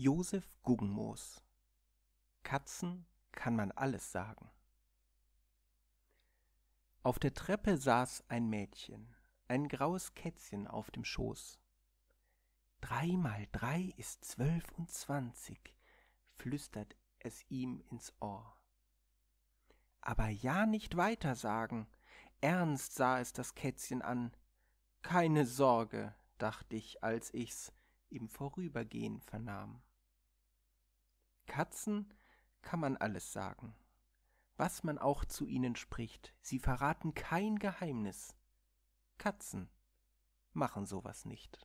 Josef Guggenmoos Katzen kann man alles sagen. Auf der Treppe saß ein Mädchen, ein graues Kätzchen auf dem Schoß. Drei mal drei ist zwölfundzwanzig, flüstert es ihm ins Ohr. Aber ja nicht weiter sagen, ernst sah es das Kätzchen an. Keine Sorge, dacht ich, als ich's im Vorübergehen vernahm. Katzen kann man alles sagen. Was man auch zu ihnen spricht, sie verraten kein Geheimnis. Katzen machen sowas nicht.